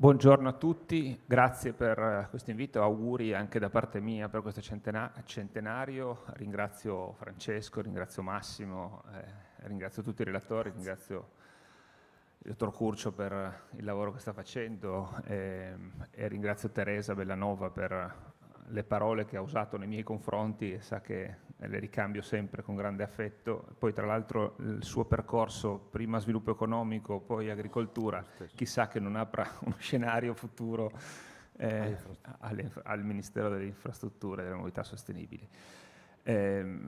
Buongiorno a tutti, grazie per eh, questo invito, auguri anche da parte mia per questo centena- centenario, ringrazio Francesco, ringrazio Massimo, eh, ringrazio tutti i relatori, grazie. ringrazio il dottor Curcio per il lavoro che sta facendo eh, e ringrazio Teresa Bellanova per le parole che ha usato nei miei confronti e sa che le ricambio sempre con grande affetto. Poi tra l'altro il suo percorso, prima sviluppo economico, poi agricoltura, chissà che non apra uno scenario futuro eh, al, al Ministero delle Infrastrutture e delle Novità Sostenibili. Eh,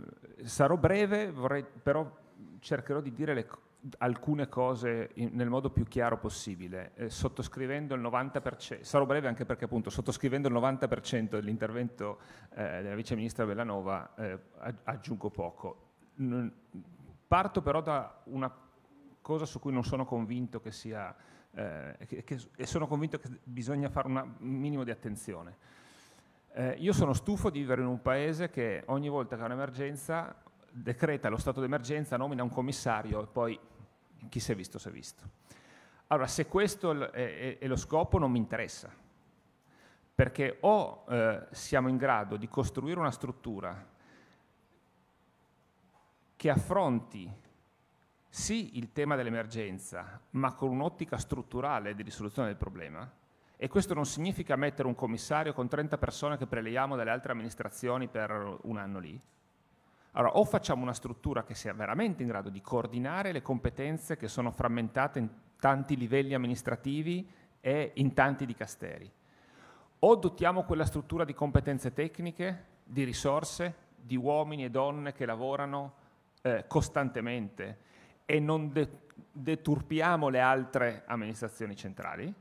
sarò breve, vorrei, però cercherò di dire le cose alcune cose in, nel modo più chiaro possibile, eh, sottoscrivendo il 90%, sarò breve anche perché appunto sottoscrivendo il 90% dell'intervento eh, della Vice Ministra Bellanova eh, aggiungo poco. Parto però da una cosa su cui non sono convinto che sia, eh, che, che, e sono convinto che bisogna fare un minimo di attenzione. Eh, io sono stufo di vivere in un paese che ogni volta che ha un'emergenza decreta lo stato d'emergenza, nomina un commissario e poi chi si è visto si è visto. Allora, se questo è, lo scopo non mi interessa, perché o eh, siamo in grado di costruire una struttura che affronti sì il tema dell'emergenza, ma con un'ottica strutturale di risoluzione del problema, e questo non significa mettere un commissario con 30 persone che preleiamo dalle altre amministrazioni per un anno lì, allora, o facciamo una struttura che sia veramente in grado di coordinare le competenze che sono frammentate in tanti livelli amministrativi e in tanti dicasteri, o dotiamo quella struttura di competenze tecniche, di risorse, di uomini e donne che lavorano eh, costantemente e non de- deturpiamo le altre amministrazioni centrali,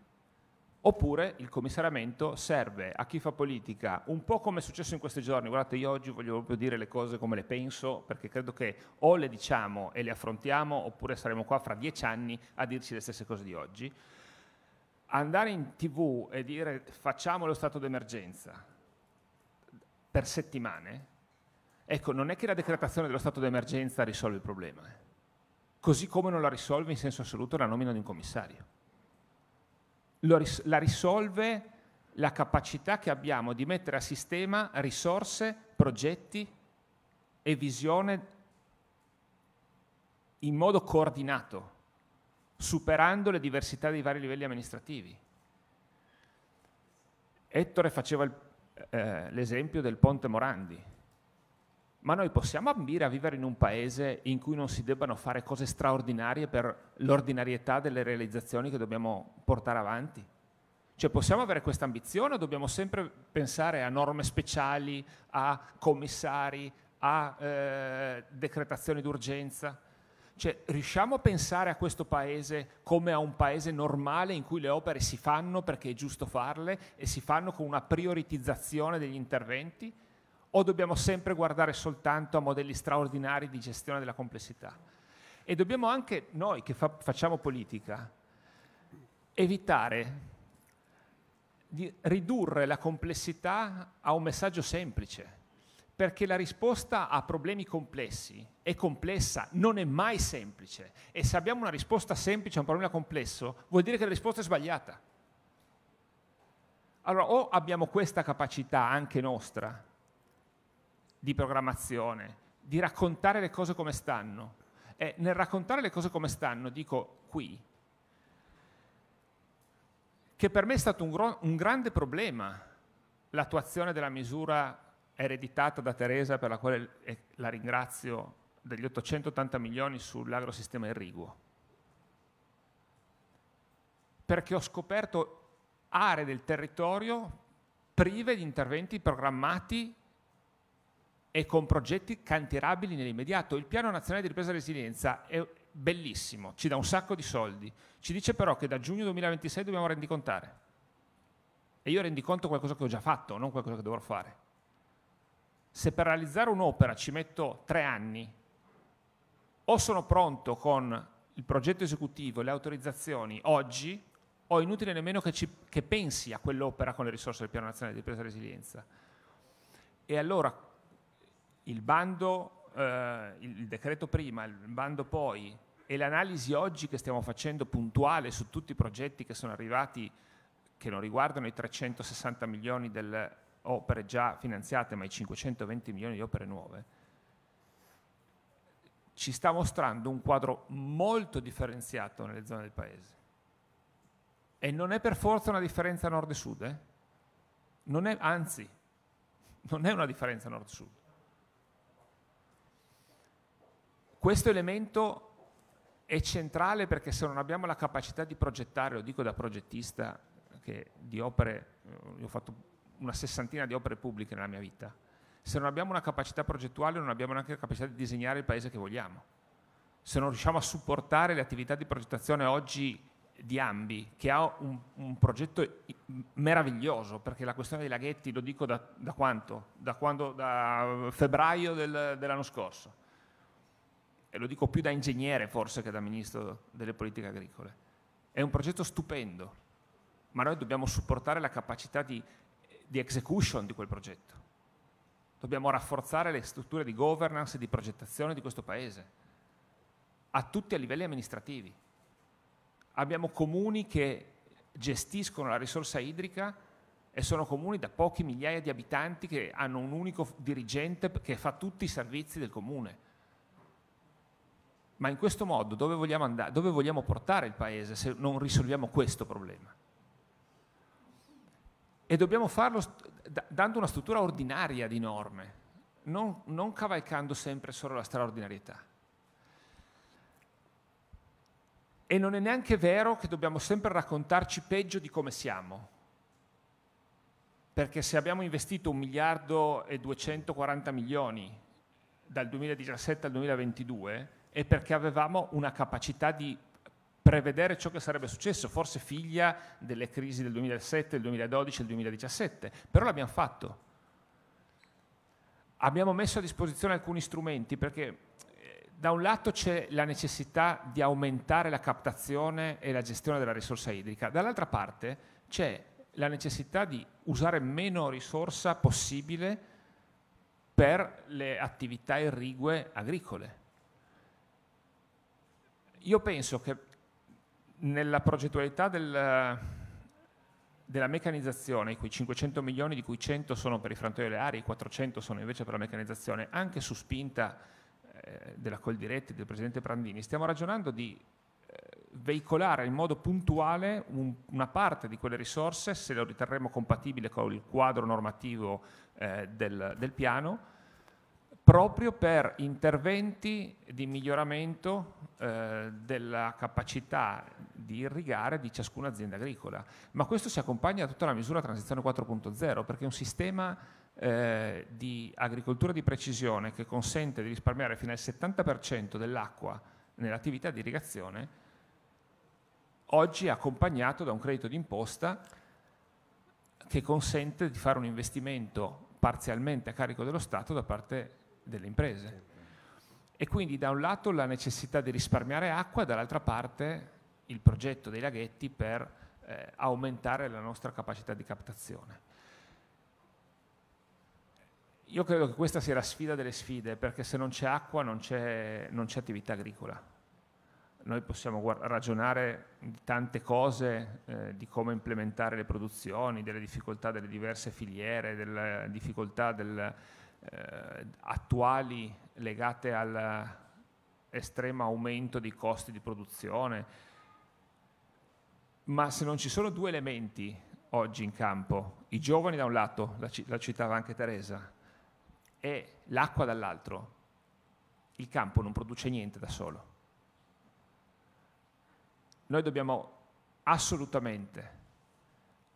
Oppure il commissariamento serve a chi fa politica, un po' come è successo in questi giorni, guardate io oggi voglio proprio dire le cose come le penso, perché credo che o le diciamo e le affrontiamo, oppure saremo qua fra dieci anni a dirci le stesse cose di oggi. Andare in tv e dire facciamo lo stato d'emergenza per settimane, ecco, non è che la decretazione dello stato d'emergenza risolve il problema, eh. così come non la risolve in senso assoluto la nomina di un commissario ris- la risolve la capacità che abbiamo di mettere a sistema risorse, progetti e visione in modo coordinato, superando le diversità dei vari livelli amministrativi. Ettore faceva il, eh, l'esempio del ponte Morandi ma noi possiamo ambire a vivere in un paese in cui non si debbano fare cose straordinarie per l'ordinarietà delle realizzazioni che dobbiamo portare avanti? Cioè possiamo avere questa ambizione o dobbiamo sempre pensare a norme speciali, a commissari, a eh, decretazioni d'urgenza? Cioè riusciamo a pensare a questo paese come a un paese normale in cui le opere si fanno perché è giusto farle e si fanno con una prioritizzazione degli interventi? o dobbiamo sempre guardare soltanto a modelli straordinari di gestione della complessità? E dobbiamo anche noi che fa facciamo politica evitare di ridurre la complessità a un messaggio semplice, perché la risposta a problemi complessi è complessa, non è mai semplice. E se abbiamo una risposta semplice a un problema complesso, vuol dire che la risposta è sbagliata. Allora, o abbiamo questa capacità anche nostra di programmazione, di raccontare le cose come stanno. E nel raccontare le cose come stanno, dico qui, che per me è stato un, gro- un grande problema l'attuazione della misura ereditata da Teresa, per la quale la ringrazio, degli 880 milioni sull'agrosistema irriguo. Perché ho scoperto aree del territorio prive di interventi programmati e con progetti cantierabili nell'immediato. Il Piano Nazionale di Ripresa e Resilienza è bellissimo, ci dà un sacco di soldi, ci dice però che da giugno 2026 dobbiamo rendicontare. E io rendiconto qualcosa che ho già fatto, non qualcosa che dovrò fare. Se per realizzare un'opera ci metto tre anni, o sono pronto con il progetto esecutivo, e le autorizzazioni oggi, o è inutile nemmeno che, ci, che pensi a quell'opera con le risorse del Piano Nazionale di Ripresa e Resilienza. E allora il bando, eh, il decreto prima, il bando poi e l'analisi oggi che stiamo facendo puntuale su tutti i progetti che sono arrivati, che non riguardano i 360 milioni delle opere già finanziate, ma i 520 milioni di opere nuove, ci sta mostrando un quadro molto differenziato nelle zone del paese. E non è per forza una differenza nord sud, eh? non è, anzi, non è una differenza nord-sud. Questo elemento è centrale perché se non abbiamo la capacità di progettare, lo dico da progettista che di opere, eh, ho fatto una sessantina di opere pubbliche nella mia vita, se non abbiamo una capacità progettuale non abbiamo neanche la capacità di disegnare il paese che vogliamo. Se non riusciamo a supportare le attività di progettazione oggi di Ambi, che ha un, un progetto meraviglioso, perché la questione dei laghetti, lo dico da, da quanto? Da, quando, da febbraio del, dell'anno scorso e lo dico più da ingegnere forse che da ministro delle politiche agricole, è un progetto stupendo, ma noi dobbiamo supportare la capacità di, di execution di quel progetto. Dobbiamo rafforzare le strutture di governance e di progettazione di questo Paese, a tutti i livelli amministrativi. Abbiamo comuni che gestiscono la risorsa idrica e sono comuni da poche migliaia di abitanti che hanno un unico dirigente che fa tutti i servizi del comune ma in questo modo dove vogliamo, andare, dove vogliamo portare il Paese se non risolviamo questo problema? E dobbiamo farlo dando una struttura ordinaria di norme, non, non cavalcando sempre solo la straordinarietà. E non è neanche vero che dobbiamo sempre raccontarci peggio di come siamo, perché se abbiamo investito 1 miliardo e 240 milioni dal 2017 al 2022, e perché avevamo una capacità di prevedere ciò che sarebbe successo, forse figlia delle crisi del 2007, del 2012 del 2017, però l'abbiamo fatto. Abbiamo messo a disposizione alcuni strumenti perché eh, da un lato c'è la necessità di aumentare la captazione e la gestione della risorsa idrica, dall'altra parte c'è la necessità di usare meno risorsa possibile per le attività irrigue agricole io penso che nella progettualità del, della meccanizzazione, quei 500 milioni di cui 100 sono per i frantoi oleari, 400 sono invece per la meccanizzazione, anche su spinta eh, della Coldiretti, del Presidente Prandini, stiamo ragionando di eh, veicolare in modo puntuale un, una parte di quelle risorse, se lo riterremo compatibile con il quadro normativo eh, del, del, piano, proprio per interventi di miglioramento eh, della capacità di irrigare di ciascuna azienda agricola. Ma questo si accompagna a tutta la misura transizione 4.0 perché è un sistema eh, di agricoltura di precisione che consente di risparmiare fino al 70% dell'acqua nell'attività di irrigazione, oggi è accompagnato da un credito d'imposta che consente di fare un investimento parzialmente a carico dello Stato da parte di delle imprese. E quindi da un lato la necessità di risparmiare acqua, dall'altra parte il progetto dei laghetti per eh, aumentare la nostra capacità di captazione. Io credo che questa sia la sfida delle sfide, perché se non c'è acqua non c'è, non c'è attività agricola. Noi possiamo guard- ragionare di tante cose, eh, di come implementare le produzioni, delle difficoltà delle diverse filiere, della difficoltà del, eh, attuali legate all'estremo aumento dei costi di produzione, ma se non ci sono due elementi oggi in campo, i giovani da un lato, la, la citava anche Teresa, e l'acqua dall'altro, il campo non produce niente da solo. Noi dobbiamo assolutamente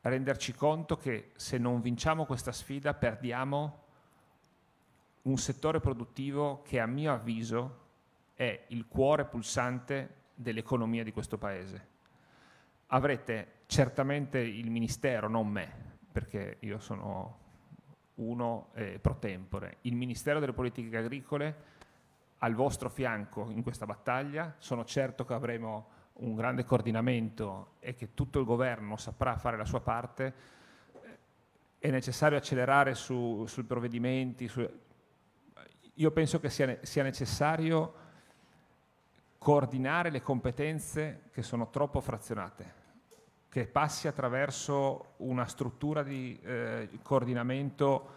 renderci conto che se non vinciamo questa sfida perdiamo un settore produttivo che a mio avviso è il cuore pulsante dell'economia di questo paese. Avrete certamente il Ministero, non me, perché io sono uno eh, pro tempore, il Ministero delle Politiche Agricole al vostro fianco in questa battaglia, sono certo che avremo un grande coordinamento e che tutto il governo saprà fare la sua parte, è necessario accelerare su, sui provvedimenti, su, io penso che sia, sia necessario coordinare le competenze che sono troppo frazionate che passi attraverso una struttura di eh, coordinamento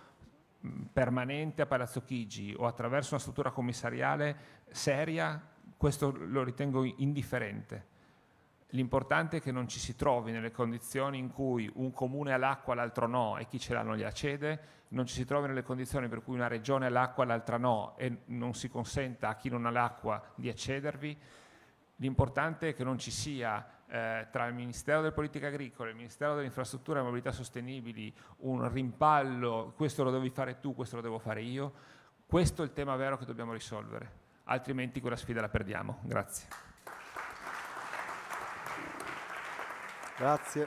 mm, permanente a Palazzo Chigi o attraverso una struttura commissariale seria, questo lo ritengo indifferente. L'importante è che non ci si trovi nelle condizioni in cui un comune ha l'acqua, l'altro no, e chi ce l'ha non gli accede, non ci si trovi nelle condizioni per cui una regione ha l'acqua, l'altra no, e non si consenta a chi non ha l'acqua di accedervi. L'importante è che non ci sia eh, tra il Ministero delle Politiche Agricole, il Ministero delle Infrastrutture e Mobilità Sostenibili un rimpallo, questo lo devi fare tu, questo lo devo fare io. Questo è il tema vero che dobbiamo risolvere, altrimenti quella sfida la perdiamo. Grazie. Grazie.